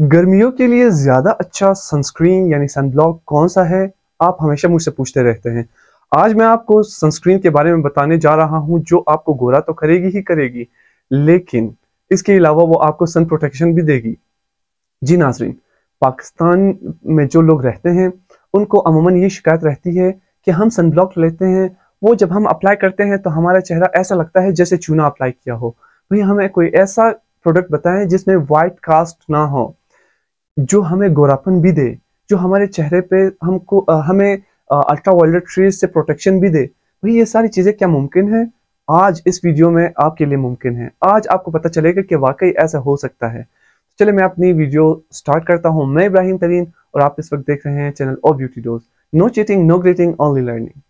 गर्मियों के लिए ज्यादा अच्छा सनस्क्रीन यानी सनब्लॉक कौन सा है आप हमेशा मुझसे पूछते रहते हैं आज मैं आपको सनस्क्रीन के बारे में बताने जा रहा हूं जो आपको गोरा तो करेगी ही करेगी लेकिन इसके अलावा वो आपको सन प्रोटेक्शन भी देगी जी नाजरीन पाकिस्तान में जो लोग रहते हैं उनको अमूमन ये शिकायत रहती है कि हम सनब्लॉक लेते हैं वो जब हम अप्लाई करते हैं तो हमारा चेहरा ऐसा लगता है जैसे चूना अप्लाई किया हो भाई हमें कोई ऐसा प्रोडक्ट बताएं जिसमें वाइट कास्ट ना हो जो हमें गोरापन भी दे जो हमारे चेहरे पे हमको हमें अल्ट्रा वायलेट रेज से प्रोटेक्शन भी दे भाई ये सारी चीज़ें क्या मुमकिन है आज इस वीडियो में आपके लिए मुमकिन है आज आपको पता चलेगा कि वाकई ऐसा हो सकता है चले मैं अपनी वीडियो स्टार्ट करता हूँ मैं इब्राहिम तरीन और आप इस वक्त देख रहे हैं channel of beauty dose no cheating no greeting only learning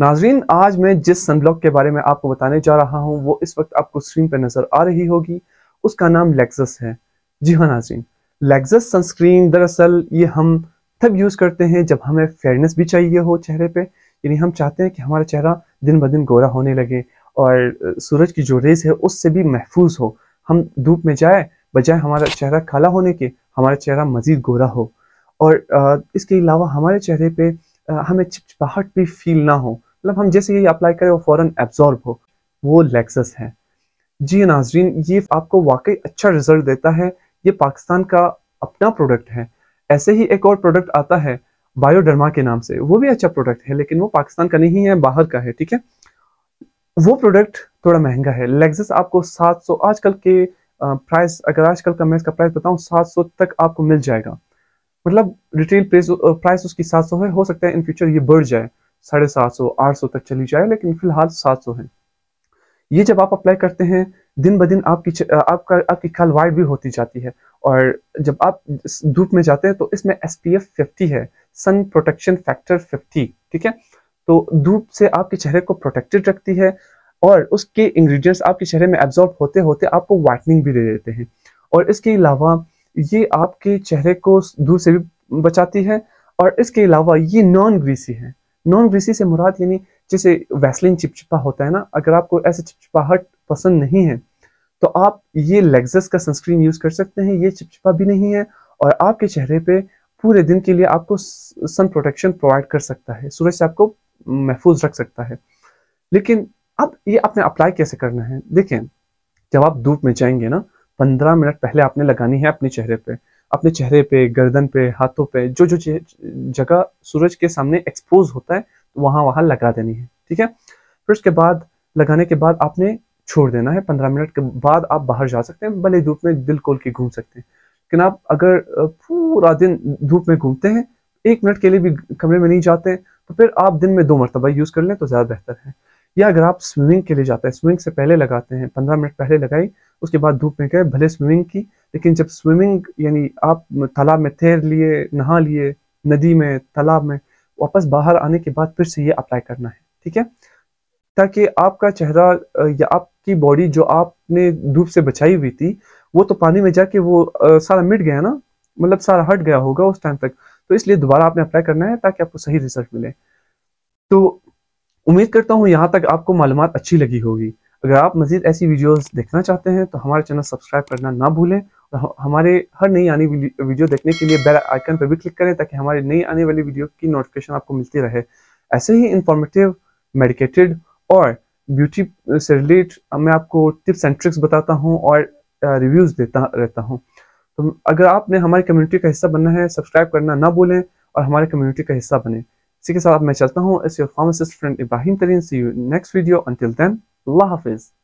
नाजरीन आज मैं जिस सनब्लॉक के बारे में आपको बताने जा रहा हूँ वो इस वक्त आपको स्क्रीन पर नज़र आ रही होगी उसका नाम लेक्सस है जी हाँ नाजरीन लेक्सस सनस्क्रीन दरअसल ये हम तब यूज़ करते हैं जब हमें फेयरनेस भी चाहिए हो चेहरे पे यानी हम चाहते हैं कि हमारा चेहरा दिन ब दिन गोरा होने लगे और सूरज की जो रेज है उससे भी महफूज हो हम धूप में जाए बजाय हमारा चेहरा काला होने के हमारा चेहरा मज़ीद गोरा हो और इसके अलावा हमारे चेहरे पे हमें चिपचिपाहट भी फील ना हो मतलब हम जैसे ये अप्लाई करें वो फ़ौरन एब्जॉर्ब हो वो लेक्सस है जी नाजरीन ये आपको वाकई अच्छा रिजल्ट देता है ये पाकिस्तान का अपना प्रोडक्ट है ऐसे ही एक और प्रोडक्ट आता है बायोडर्मा के नाम से वो भी अच्छा प्रोडक्ट है लेकिन वो पाकिस्तान का नहीं है बाहर का है ठीक है वो प्रोडक्ट थोड़ा महंगा है लेग्जस आपको 700 आजकल के प्राइस अगर आजकल का मैं इसका प्राइस बताऊं 700 तक आपको मिल जाएगा मतलब रिटेल प्राइस प्राइस उसकी 700 है हो सकता है इन फ्यूचर ये बढ़ जाए साढ़े सात सौ आठ सौ तक चली जाए लेकिन फिलहाल सात सौ है ये जब आप अप्लाई करते हैं दिन ब दिन आपकी आपका आपकी खाल वाइड भी होती जाती है और जब आप धूप में जाते हैं तो इसमें एस पी एफ फिफ्टी है सन प्रोटेक्शन फैक्टर फिफ्टी ठीक है तो धूप से आपके चेहरे को प्रोटेक्टेड रखती है और उसके इंग्रेडिएंट्स आपके चेहरे में एब्जॉर्ब होते होते आपको वाइटनिंग भी दे देते हैं और इसके अलावा ये आपके चेहरे को धूप से भी बचाती है और इसके अलावा ये नॉन ग्रीसी है नॉन ग्रीसी से मुराद यानी जैसे वैसलिन चिपचिपा होता है ना अगर आपको ऐसे चिपचिपाहट पसंद नहीं है तो आप ये लेग्जस का सनस्क्रीन यूज़ कर सकते हैं ये चिपचिपा भी नहीं है और आपके चेहरे पे पूरे दिन के लिए आपको सन प्रोटेक्शन प्रोवाइड कर सकता है सूरज से आपको महफूज रख सकता है लेकिन अब ये आपने अप्लाई कैसे करना है देखें जब आप धूप में जाएंगे ना पंद्रह मिनट पहले आपने लगानी है अपने चेहरे पर अपने चेहरे पे गर्दन पे हाथों पे जो जो जगह सूरज के सामने एक्सपोज होता है तो वहाँ वहाँ लगा देनी है ठीक है फिर उसके बाद लगाने के बाद आपने छोड़ देना है पंद्रह मिनट के बाद आप बाहर जा सकते हैं भले धूप में दिल खोल के घूम सकते हैं लेकिन आप अगर पूरा दिन धूप में घूमते हैं एक मिनट के लिए भी कमरे में नहीं जाते तो फिर आप दिन में दो मरतबा यूज़ कर लें तो ज़्यादा बेहतर है या अगर आप स्विमिंग के लिए जाते हैं स्विमिंग से पहले लगाते हैं पंद्रह मिनट पहले लगाई उसके बाद धूप में गए भले स्विमिंग की लेकिन जब स्विमिंग यानी आप तालाब में तैर लिए नहा लिए नदी में तालाब में वापस बाहर आने के बाद फिर से ये अप्लाई करना है ठीक है ताकि आपका चेहरा या आपकी बॉडी जो आपने धूप से बचाई हुई थी वो तो पानी में जाके वो आ, सारा मिट गया ना मतलब सारा हट गया होगा उस टाइम तक तो इसलिए दोबारा आपने अप्लाई करना है ताकि आपको सही रिजल्ट मिले तो उम्मीद करता हूँ यहाँ तक आपको मालूम अच्छी लगी होगी अगर आप मजीद ऐसी वीडियोस देखना चाहते हैं तो हमारे चैनल सब्सक्राइब करना ना भूलें तो हमारे हर नई आने वीडियो देखने के लिए बेल आइकन पर भी क्लिक करें ताकि हमारे नई आने वाली वीडियो की नोटिफिकेशन आपको मिलती रहे ऐसे ही इंफॉर्मेटिव मेडिकेटेड और ब्यूटी से रिलेट मैं आपको टिप्स एंड ट्रिक्स बताता हूँ और रिव्यूज़ देता रहता हूँ तो अगर आपने हमारी कम्युनिटी का हिस्सा बनना है सब्सक्राइब करना ना भूलें और हमारे कम्युनिटी का हिस्सा बने इसी के साथ मैं चलता हूँ इस your pharmacist friend Ibrahim Tareen see you next video until then अल्लाह हाफिज़